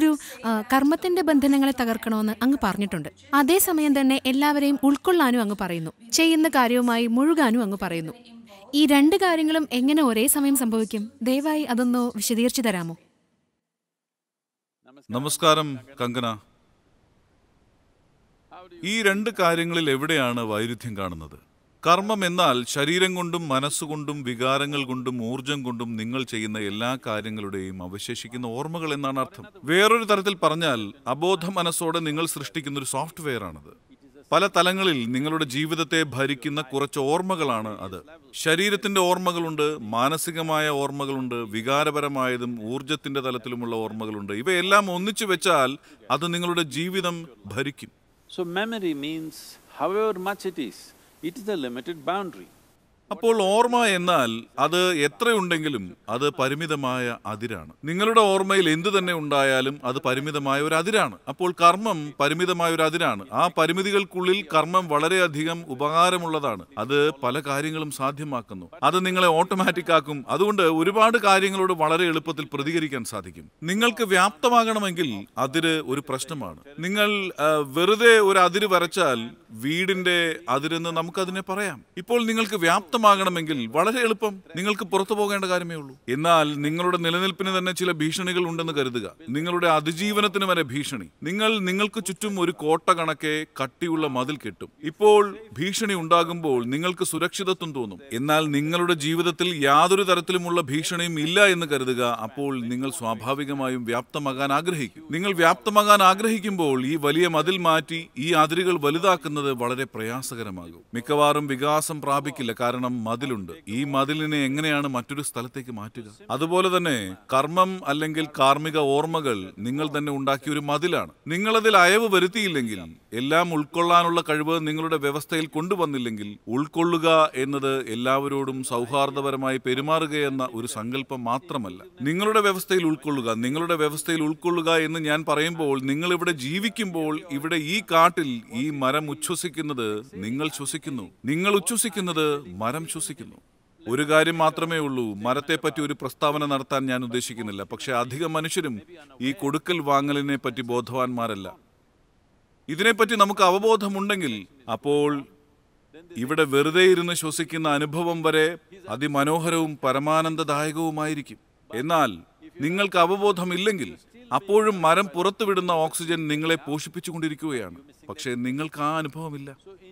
ഒരു കർമ്മത്തിന്റെ ബന്ധനങ്ങളെ തകർക്കണമെന്ന് അങ്ങ് പറഞ്ഞിട്ടുണ്ട് അതേസമയം തന്നെ എല്ലാവരെയും ഉൾക്കൊള്ളാനും അങ്ങ് പറയുന്നു ചെയ്യുന്ന കാര്യവുമായി മുഴുകാനും അങ്ങ് പറയുന്നു ഈ രണ്ട് കാര്യങ്ങളും എങ്ങനെ ഒരേ സമയം സംഭവിക്കും ദയവായി അതൊന്ന് വിശദീകരിച്ചു തരാമോ നമസ്കാരം കങ്കന ഈ രണ്ട് കാര്യങ്ങളിൽ എവിടെയാണ് വൈരുദ്ധ്യം കാണുന്നത് കർമ്മം എന്നാൽ ശരീരം കൊണ്ടും മനസ്സുകൊണ്ടും വികാരങ്ങൾ കൊണ്ടും ഊർജം കൊണ്ടും നിങ്ങൾ ചെയ്യുന്ന എല്ലാ കാര്യങ്ങളുടെയും അവശേഷിക്കുന്ന ഓർമ്മകൾ എന്നാണ് അർത്ഥം വേറൊരു തരത്തിൽ പറഞ്ഞാൽ അബോധ മനസ്സോടെ നിങ്ങൾ സൃഷ്ടിക്കുന്ന ഒരു സോഫ്റ്റ്വെയറാണത് പല തലങ്ങളിൽ നിങ്ങളുടെ ജീവിതത്തെ ഭരിക്കുന്ന കുറച്ച് ഓർമ്മകളാണ് അത് ശരീരത്തിന്റെ ഓർമ്മകളുണ്ട് മാനസികമായ ഓർമ്മകളുണ്ട് വികാരപരമായതും ഊർജത്തിന്റെ തലത്തിലുമുള്ള ഓർമ്മകളുണ്ട് ഇവയെല്ലാം ഒന്നിച്ചു വെച്ചാൽ അത് നിങ്ങളുടെ ജീവിതം ഭരിക്കും so memory means however much it is it is a limited boundary. അപ്പോൾ ഓർമ്മ എന്നാൽ അത് എത്രയുണ്ടെങ്കിലും അത് പരിമിതമായ അതിരാണ് നിങ്ങളുടെ ഓർമ്മയിൽ എന്തു തന്നെ ഉണ്ടായാലും അത് പരിമിതമായ ഒരു അതിരാണ് അപ്പോൾ കർമ്മം പരിമിതമായ ഒരു അതിരാണ് ആ പരിമിതികൾക്കുള്ളിൽ കർമ്മം വളരെയധികം ഉപകാരമുള്ളതാണ് അത് പല കാര്യങ്ങളും സാധ്യമാക്കുന്നു അത് നിങ്ങളെ ഓട്ടോമാറ്റിക് ആക്കും അതുകൊണ്ട് ഒരുപാട് കാര്യങ്ങളോട് വളരെ എളുപ്പത്തിൽ പ്രതികരിക്കാൻ സാധിക്കും നിങ്ങൾക്ക് വ്യാപ്തമാകണമെങ്കിൽ അതിര് ഒരു പ്രശ്നമാണ് നിങ്ങൾ വെറുതെ ഒരു അതിര് വരച്ചാൽ വീടിന്റെ അതിരെന്ന് നമുക്കതിനെ പറയാം ഇപ്പോൾ നിങ്ങൾക്ക് വ്യാപ്തം സ്വന്തമാകണമെങ്കിൽ വളരെ എളുപ്പം നിങ്ങൾക്ക് പുറത്തു പോകേണ്ട കാര്യമേ ഉള്ളൂ എന്നാൽ നിങ്ങളുടെ നിലനിൽപ്പിന് തന്നെ ചില ഭീഷണികൾ ഉണ്ടെന്ന് കരുതുക നിങ്ങളുടെ അതിജീവനത്തിന് വരെ ഭീഷണി നിങ്ങൾ നിങ്ങൾക്ക് ചുറ്റും ഒരു കോട്ട കണക്കെ കട്ടിയുള്ള മതിൽ കെട്ടും ഇപ്പോൾ ഭീഷണി ഉണ്ടാകുമ്പോൾ നിങ്ങൾക്ക് സുരക്ഷിതത്വം തോന്നും എന്നാൽ നിങ്ങളുടെ ജീവിതത്തിൽ യാതൊരു തരത്തിലുമുള്ള ഭീഷണിയും ഇല്ല എന്ന് കരുതുക അപ്പോൾ നിങ്ങൾ സ്വാഭാവികമായും വ്യാപ്തമാകാൻ ആഗ്രഹിക്കും നിങ്ങൾ വ്യാപ്തമാകാൻ ആഗ്രഹിക്കുമ്പോൾ ഈ വലിയ മതിൽ മാറ്റി ഈ അതിരുകൾ വലുതാക്കുന്നത് വളരെ പ്രയാസകരമാകും മിക്കവാറും വികാസം പ്രാപിക്കില്ല കാരണം കാരണം മതിലുണ്ട് ഈ മതിലിനെ എങ്ങനെയാണ് മറ്റൊരു സ്ഥലത്തേക്ക് മാറ്റുക അതുപോലെ തന്നെ കർമ്മം അല്ലെങ്കിൽ കാർമ്മിക ഓർമ്മകൾ നിങ്ങൾ തന്നെ ഉണ്ടാക്കിയ ഒരു മതിലാണ് നിങ്ങളതിൽ അയവ് വരുത്തിയില്ലെങ്കിൽ എല്ലാം ഉൾക്കൊള്ളാനുള്ള കഴിവ് നിങ്ങളുടെ വ്യവസ്ഥയിൽ കൊണ്ടുവന്നില്ലെങ്കിൽ ഉൾക്കൊള്ളുക എന്നത് എല്ലാവരോടും സൗഹാർദ്ദപരമായി പെരുമാറുക എന്ന ഒരു സങ്കല്പം മാത്രമല്ല നിങ്ങളുടെ വ്യവസ്ഥയിൽ ഉൾക്കൊള്ളുക നിങ്ങളുടെ വ്യവസ്ഥയിൽ ഉൾക്കൊള്ളുക എന്ന് ഞാൻ പറയുമ്പോൾ നിങ്ങൾ ഇവിടെ ജീവിക്കുമ്പോൾ ഇവിടെ ഈ കാട്ടിൽ ഈ മരം ഉച്ഛ്വസിക്കുന്നത് നിങ്ങൾ ശ്വസിക്കുന്നു നിങ്ങൾ ഉച്ഛ്വസിക്കുന്നത് മരം ശ്വസിക്കുന്നു ഒരു കാര്യം മാത്രമേ ഉള്ളൂ മരത്തെ പറ്റി ഒരു പ്രസ്താവന നടത്താൻ ഞാൻ ഉദ്ദേശിക്കുന്നില്ല പക്ഷേ അധികം മനുഷ്യരും ഈ കൊടുക്കൽ വാങ്ങലിനെ പറ്റി ബോധവാന്മാരല്ല ഇതിനെപ്പറ്റി നമുക്ക് അവബോധമുണ്ടെങ്കിൽ അപ്പോൾ ഇവിടെ വെറുതെ ഇരുന്ന് ശ്വസിക്കുന്ന അനുഭവം വരെ അതിമനോഹരവും പരമാനന്ദദായകവുമായിരിക്കും എന്നാൽ നിങ്ങൾക്ക് അവബോധമില്ലെങ്കിൽ അപ്പോഴും മരം പുറത്തുവിടുന്ന ഓക്സിജൻ നിങ്ങളെ പോഷിപ്പിച്ചുകൊണ്ടിരിക്കുകയാണ് പക്ഷേ നിങ്ങൾക്ക് ആ അനുഭവമില്ല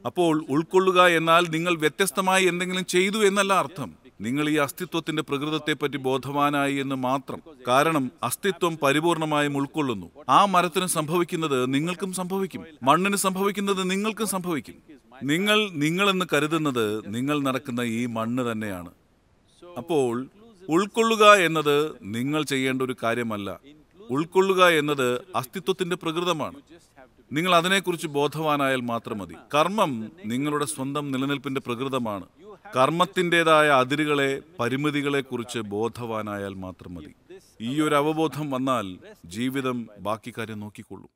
അപ്പോൾ ഉൾക്കൊള്ളുക എന്നാൽ നിങ്ങൾ വ്യത്യസ്തമായി എന്തെങ്കിലും ചെയ്തു എന്നല്ല അർത്ഥം നിങ്ങൾ ഈ അസ്തിത്വത്തിന്റെ പ്രകൃതത്തെപ്പറ്റി ബോധവാനായി എന്ന് മാത്രം കാരണം അസ്തിത്വം പരിപൂർണമായും ഉൾക്കൊള്ളുന്നു ആ മരത്തിന് സംഭവിക്കുന്നത് നിങ്ങൾക്കും സംഭവിക്കും മണ്ണിന് സംഭവിക്കുന്നത് നിങ്ങൾക്കും സംഭവിക്കും നിങ്ങൾ നിങ്ങളെന്ന് കരുതുന്നത് നിങ്ങൾ നടക്കുന്ന ഈ മണ്ണ് തന്നെയാണ് അപ്പോൾ ഉൾക്കൊള്ളുക എന്നത് നിങ്ങൾ ചെയ്യേണ്ട ഒരു കാര്യമല്ല ഉൾക്കൊള്ളുക എന്നത് അസ്തിത്വത്തിന്റെ പ്രകൃതമാണ് നിങ്ങൾ അതിനെക്കുറിച്ച് ബോധവാനായാൽ മാത്രം മതി കർമ്മം നിങ്ങളുടെ സ്വന്തം നിലനിൽപ്പിന്റെ പ്രകൃതമാണ് കർമ്മത്തിൻ്റെതായ അതിരുകളെ പരിമിതികളെക്കുറിച്ച് ബോധവാനായാൽ മാത്രം മതി ഈ ഒരു അവബോധം വന്നാൽ ജീവിതം ബാക്കി കാര്യം നോക്കിക്കൊള്ളും